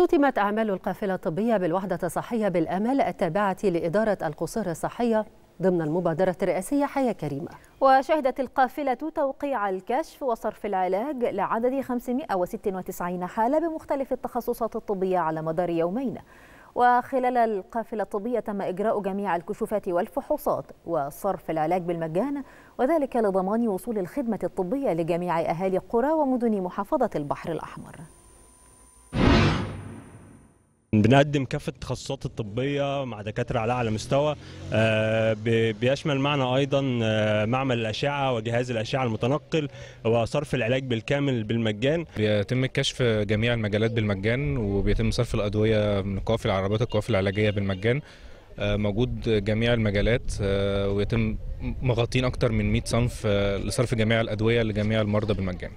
اختتمت أعمال القافلة الطبية بالوحدة الصحية بالأمل التابعة لإدارة القصور الصحية ضمن المبادرة الرئاسية حياة كريمة وشهدت القافلة توقيع الكشف وصرف العلاج لعدد 596 حالة بمختلف التخصصات الطبية على مدار يومين وخلال القافلة الطبية تم إجراء جميع الكشوفات والفحوصات وصرف العلاج بالمجان وذلك لضمان وصول الخدمة الطبية لجميع أهالي قرى ومدن محافظة البحر الأحمر بنقدم كافه التخصصات الطبيه مع دكاتره على اعلى مستوى آه، بيشمل معنا ايضا آه، معمل الاشعه وجهاز الاشعه المتنقل وصرف العلاج بالكامل بالمجان بيتم كشف جميع المجالات بالمجان وبيتم صرف الادويه من قوافل العربات القوافل العلاجيه بالمجان آه، موجود جميع المجالات ويتم مغطين اكتر من 100 صنف لصرف جميع الادويه لجميع المرضى بالمجان